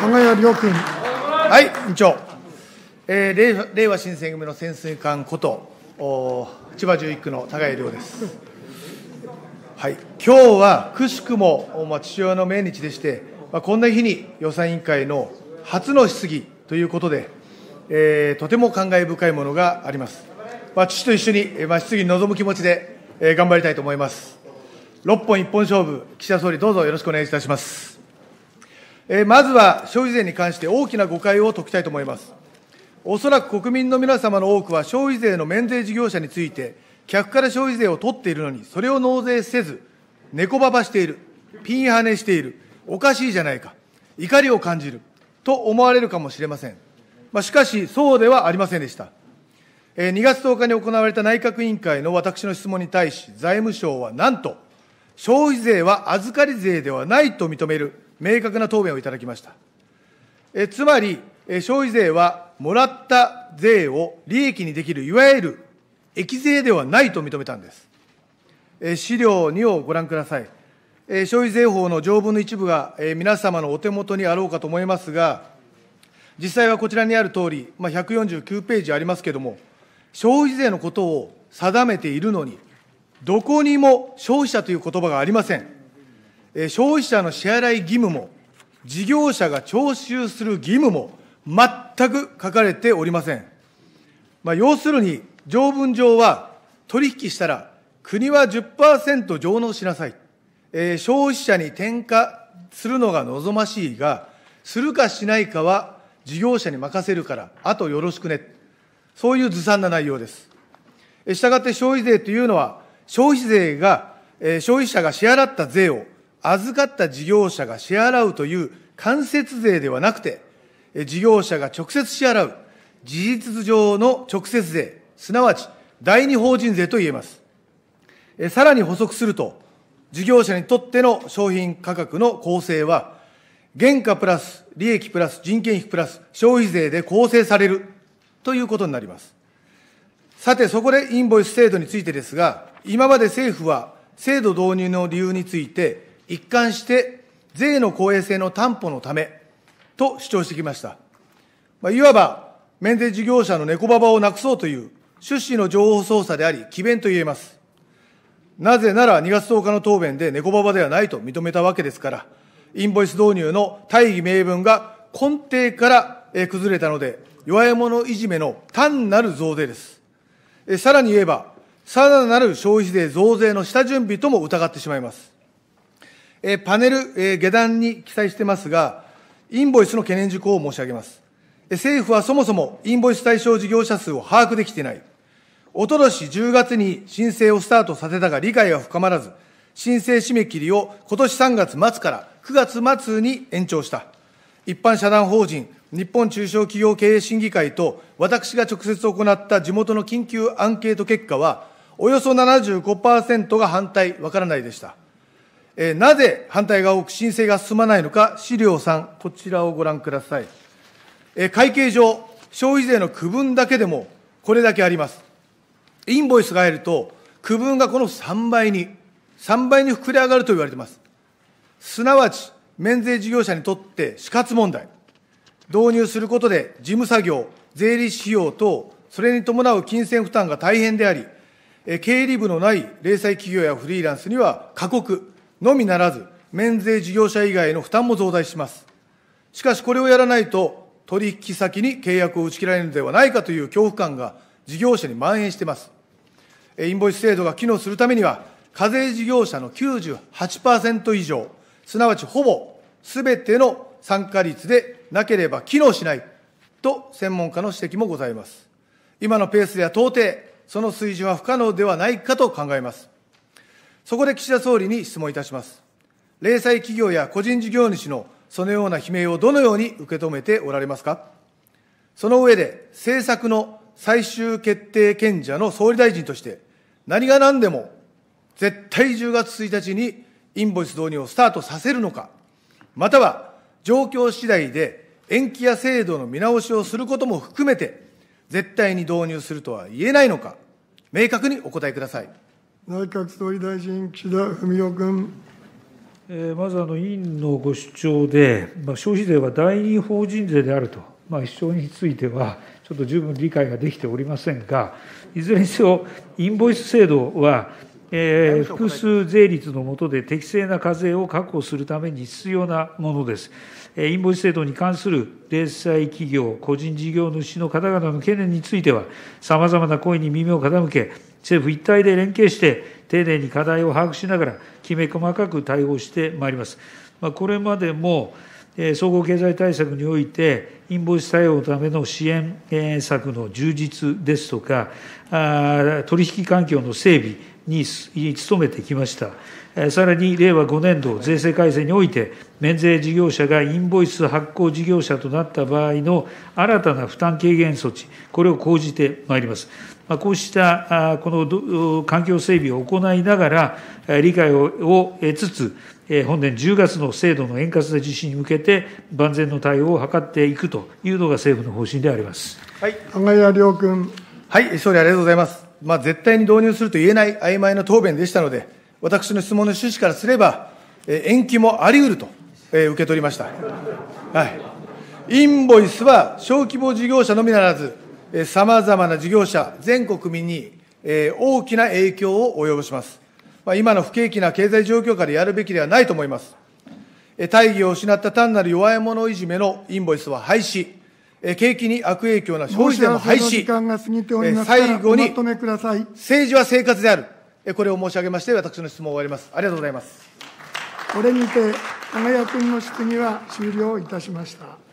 長谷亮君。はい、委員長。えー、令和新選組の潜水艦こと、お千葉11区の高谷亮です。はい、今日はくしくも、おまあ、父親の命日でして、まあ、こんな日に予算委員会の初の質疑ということで、えー、とても感慨深いものがあります。まあ、父と一緒に、まあ、質疑に臨む気持ちで、えー、頑張りたいと思います。6本一本勝負、岸田総理、どうぞよろしくお願いいたします。えー、まずは消費税に関して大きな誤解を解きたいと思います。おそらく国民の皆様の多くは、消費税の免税事業者について、客から消費税を取っているのに、それを納税せず、猫ばばしている、ピンハネしている、おかしいじゃないか、怒りを感じると思われるかもしれません。まあ、しかし、そうではありませんでした。えー、2月10日に行われた内閣委員会の私の質問に対し、財務省はなんと、消費税は預かり税ではないと認める明確な答弁をいただきました。えつまり、消費税はもらった税を利益にできる、いわゆる益税ではないと認めたんです。え資料2をご覧ください。え消費税法の条文の一部が、え皆様のお手元にあろうかと思いますが、実際はこちらにある通り、まあ、149ページありますけれども、消費税のことを定めているのに、どこにも消費者という言葉がありません。消費者の支払い義務も、事業者が徴収する義務も、全く書かれておりません。まあ、要するに、条文上は、取引したら、国は10%上納しなさい。えー、消費者に転嫁するのが望ましいが、するかしないかは事業者に任せるから、あとよろしくね。そういうずさんな内容です。したがって消費税というのは、消費税が、えー、消費者が支払った税を預かった事業者が支払うという間接税ではなくて、事業者が直接支払う事実上の直接税、すなわち第二法人税と言えます。さらに補足すると、事業者にとっての商品価格の構成は、原価プラス利益プラス人件費プラス消費税で構成されるということになります。さて、そこでインボイス制度についてですが、今まで政府は制度導入の理由について、一貫して税の公平性の担保のためと主張してきました。まあ、いわば、免税事業者の猫ババをなくそうという趣旨の情報操作であり、詭弁と言えます。なぜなら2月10日の答弁で猫ババではないと認めたわけですから、インボイス導入の大義名分が根底から崩れたので、弱い者いじめの単なる増税です。さらに言えば、さらなる消費税増税の下準備とも疑ってしまいます。えパネル、え下段に記載してますが、インボイスの懸念事項を申し上げます。政府はそもそもインボイス対象事業者数を把握できていない。おととし10月に申請をスタートさせたが理解は深まらず、申請締め切りを今年3月末から9月末に延長した。一般社団法人、日本中小企業経営審議会と私が直接行った地元の緊急アンケート結果は、およそ75%が反対、わからないでした。えー、なぜ反対が多く申請が進まないのか、資料3、こちらをご覧ください。えー、会計上、消費税の区分だけでもこれだけあります。インボイスが入ると、区分がこの3倍に、3倍に膨れ上がると言われています。すなわち、免税事業者にとって死活問題。導入することで、事務作業、税理士費用等、それに伴う金銭負担が大変であり、経理部のない零細企業やフリーランスには過酷、のみならず、免税事業者以外の負担も増大します。しかし、これをやらないと、取引先に契約を打ち切られるのではないかという恐怖感が事業者に蔓延しています。インボイス制度が機能するためには、課税事業者の98%以上、すなわちほぼすべての参加率でなければ機能しないと専門家の指摘もございます。今のペースでは到底、その水準は不可能ではないかと考えます。そこで岸田総理に質問いたします。零細企業や個人事業主のそのような悲鳴をどのように受け止めておられますかその上で、政策の最終決定権者の総理大臣として、何が何でも絶対10月1日にインボイス導入をスタートさせるのか、または状況次第で延期や制度の見直しをすることも含めて、絶対に導入するとは言えないのか、明確にお答えください。内閣総理大臣、岸田文雄君。まず委員のご主張で、消費税は第二法人税であると、まあ、主張については、ちょっと十分理解ができておりませんが、いずれにせよ、インボイス制度は、えー、複数税率の下で適正な課税を確保するために必要なものです。インボイス制度に関する零細企業、個人事業主の方々の懸念については、さまざまな声に耳を傾け、政府一体で連携して、丁寧に課題を把握しながら、きめ細かく対応してまいります。まあ、これまでも、総合経済対策において、インボイス対応のための支援策の充実ですとか、取引環境の整備に努めてきました。さらに、令和5年度税制改正において、免税事業者がインボイス発行事業者となった場合の新たな負担軽減措置、これを講じてまいります。こうしたこの環境整備を行いながら、理解を得つつ、本年10月の制度の円滑な実施に向けて、万全の対応を図っていくというのが政府の方針であります。はい、加谷亮君。はい、総理ありがとうございます。まあ、絶対に導入すると言えない曖昧な答弁でしたので、私の質問の趣旨からすれば、延期もあり得ると、え受け取りました。はい。インボイスは小規模事業者のみならず、さまざまな事業者、全国民に大きな影響を及ぼします。今の不景気な経済状況下でやるべきではないと思います。大義を失った単なる弱い者いじめのインボイスは廃止、景気に悪影響な消費税も廃止、最後に政治は生活である、これを申し上げまして、私の質問を終わります。ありがとうございます。これにて、金谷君の質疑は終了いたしました。